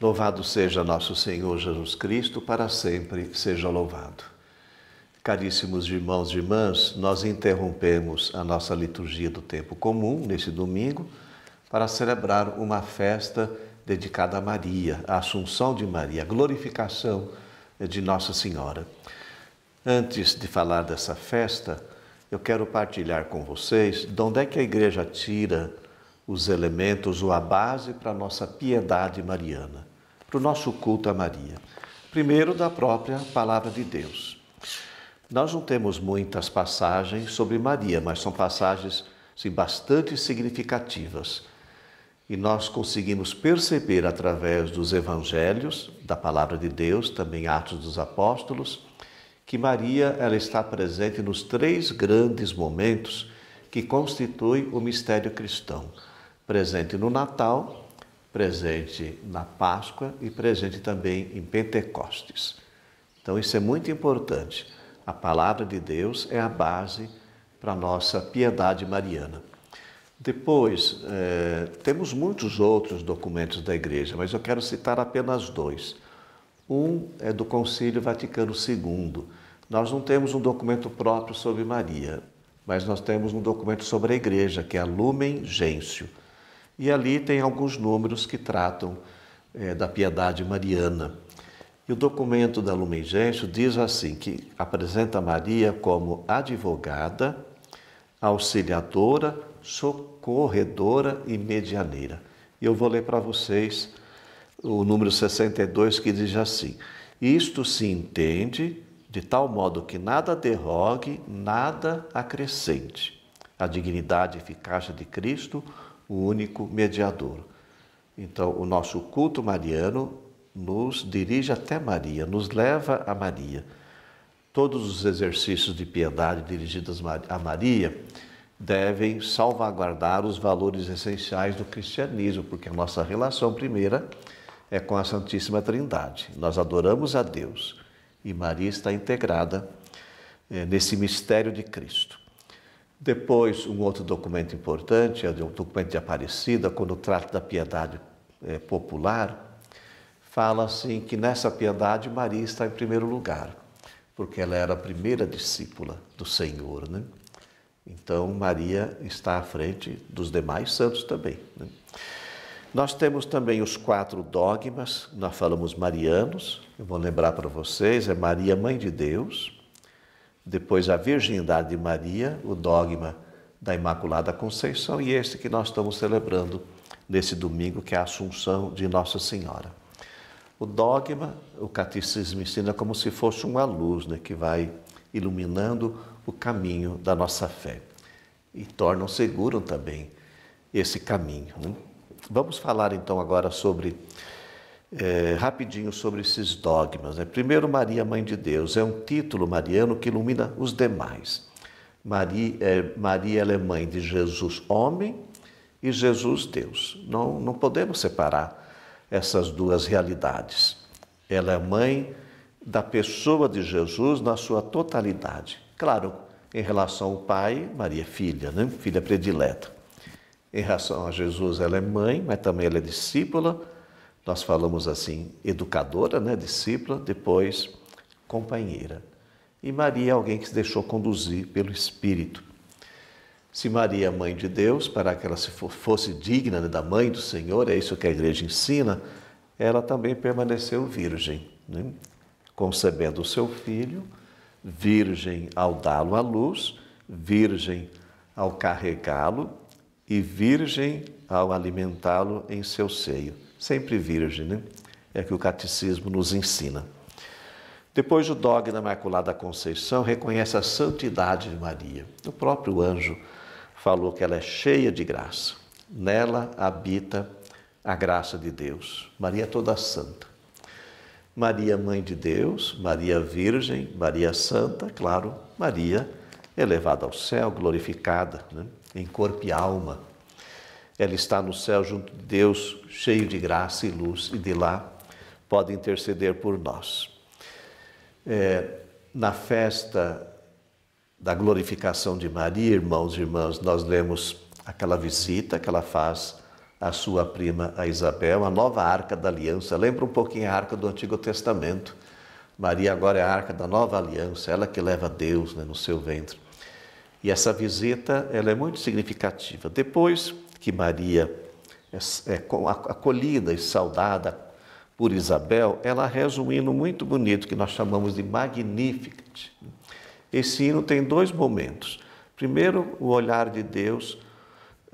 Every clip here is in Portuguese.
Louvado seja nosso Senhor Jesus Cristo, para sempre seja louvado. Caríssimos irmãos e irmãs, nós interrompemos a nossa liturgia do tempo comum nesse domingo para celebrar uma festa dedicada a Maria, a Assunção de Maria, a glorificação de Nossa Senhora. Antes de falar dessa festa, eu quero partilhar com vocês de onde é que a igreja tira os elementos ou a base para a nossa piedade mariana, para o nosso culto a Maria. Primeiro, da própria Palavra de Deus. Nós não temos muitas passagens sobre Maria, mas são passagens sim, bastante significativas. E nós conseguimos perceber através dos evangelhos, da palavra de Deus, também Atos dos Apóstolos, que Maria ela está presente nos três grandes momentos que constituem o mistério cristão: presente no Natal, presente na Páscoa e presente também em Pentecostes. Então, isso é muito importante. A palavra de Deus é a base para a nossa piedade mariana. Depois, é, temos muitos outros documentos da Igreja, mas eu quero citar apenas dois. Um é do Concílio Vaticano II. Nós não temos um documento próprio sobre Maria, mas nós temos um documento sobre a Igreja, que é a Lumen Gentium e ali tem alguns números que tratam é, da piedade mariana. E o documento da Lumen Gentium diz assim que apresenta Maria como advogada, auxiliadora, socorredora e medianeira. Eu vou ler para vocês o número 62 que diz assim: Isto se entende de tal modo que nada derrogue, nada acrescente. A dignidade e de Cristo o único mediador. Então, o nosso culto mariano nos dirige até Maria, nos leva a Maria. Todos os exercícios de piedade dirigidos a Maria devem salvaguardar os valores essenciais do cristianismo, porque a nossa relação primeira é com a Santíssima Trindade. Nós adoramos a Deus e Maria está integrada eh, nesse mistério de Cristo. Depois, um outro documento importante, é o documento de Aparecida, quando trata da piedade é, popular, fala assim que nessa piedade Maria está em primeiro lugar, porque ela era a primeira discípula do Senhor, né? Então, Maria está à frente dos demais santos também. Né? Nós temos também os quatro dogmas, nós falamos marianos, eu vou lembrar para vocês: é Maria, Mãe de Deus, depois a virgindade de Maria, o dogma da Imaculada Conceição e este que nós estamos celebrando nesse domingo, que é a Assunção de Nossa Senhora. O dogma, o catecismo ensina como se fosse uma luz né, que vai iluminando o caminho da nossa fé e tornam seguro também esse caminho. Né? Vamos falar então agora sobre é, rapidinho sobre esses dogmas. Né? Primeiro, Maria, Mãe de Deus, é um título mariano que ilumina os demais. Maria, é, Maria é mãe de Jesus, homem, e Jesus, Deus. Não, não podemos separar essas duas realidades. Ela é mãe da pessoa de Jesus na sua totalidade. Claro, em relação ao Pai, Maria é filha, né? filha predileta. Em relação a Jesus, ela é mãe, mas também ela é discípula nós falamos assim, educadora, né, discípula, depois companheira. E Maria é alguém que se deixou conduzir pelo Espírito. Se Maria é mãe de Deus, para que ela se fosse digna né, da mãe do Senhor, é isso que a igreja ensina, ela também permaneceu virgem, né? concebendo o seu filho, virgem ao dá-lo à luz, virgem ao carregá-lo e virgem ao alimentá-lo em seu seio sempre virgem, né? É que o catecismo nos ensina. Depois, o dogma Imaculada Conceição reconhece a santidade de Maria. O próprio anjo falou que ela é cheia de graça. Nela habita a graça de Deus. Maria é toda santa. Maria, mãe de Deus, Maria Virgem, Maria Santa, claro, Maria elevada ao céu, glorificada né? em corpo e alma. Ela está no céu junto de Deus, cheio de graça e luz, e de lá pode interceder por nós. É, na festa da glorificação de Maria, irmãos e irmãs, nós lemos aquela visita que ela faz à sua prima, a Isabel, a nova arca da aliança. Lembra um pouquinho a arca do Antigo Testamento. Maria agora é a arca da nova aliança, ela que leva Deus né, no seu ventre. E essa visita ela é muito significativa. Depois, que Maria é, é acolhida e saudada por Isabel, ela reza um hino muito bonito que nós chamamos de Magnificat. Esse hino tem dois momentos. Primeiro, o olhar de Deus,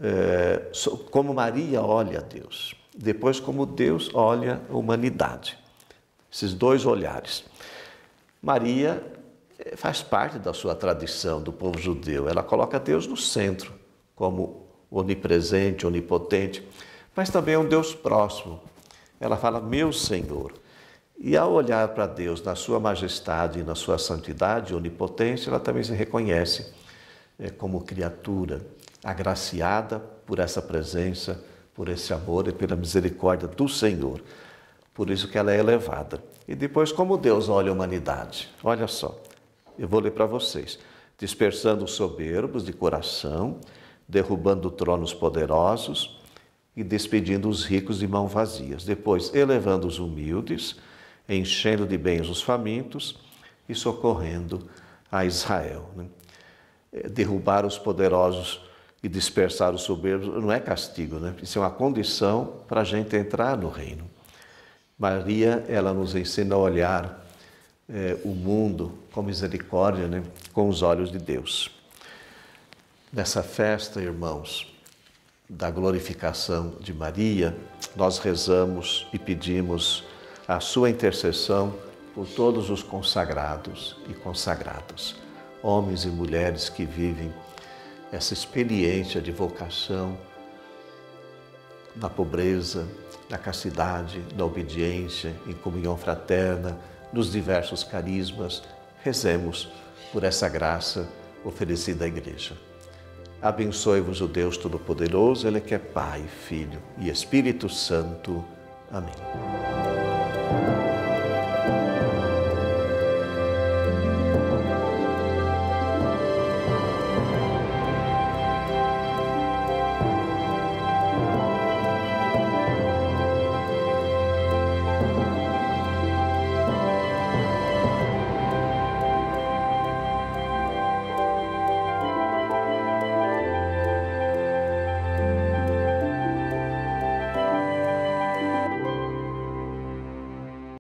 eh, como Maria olha a Deus. Depois, como Deus olha a humanidade. Esses dois olhares. Maria eh, faz parte da sua tradição, do povo judeu. Ela coloca Deus no centro, como onipresente, onipotente, mas também é um Deus próximo. Ela fala, meu Senhor. E ao olhar para Deus na sua majestade e na sua santidade, onipotência, ela também se reconhece é, como criatura agraciada por essa presença, por esse amor e pela misericórdia do Senhor. Por isso que ela é elevada. E depois como Deus olha a humanidade. Olha só, eu vou ler para vocês. Dispersando os soberbos de coração, derrubando tronos poderosos e despedindo os ricos de mãos vazias. Depois, elevando os humildes, enchendo de bens os famintos e socorrendo a Israel. Né? É, derrubar os poderosos e dispersar os soberbos não é castigo, né? isso é uma condição para a gente entrar no reino. Maria, ela nos ensina a olhar é, o mundo com misericórdia, né? com os olhos de Deus. Nessa festa, irmãos, da glorificação de Maria, nós rezamos e pedimos a sua intercessão por todos os consagrados e consagradas, homens e mulheres que vivem essa experiência de vocação na pobreza, na castidade, na obediência, em comunhão fraterna, nos diversos carismas. Rezemos por essa graça oferecida à Igreja. Abençoe-vos o Deus Todo-Poderoso, Ele é que é Pai, Filho e Espírito Santo. Amém.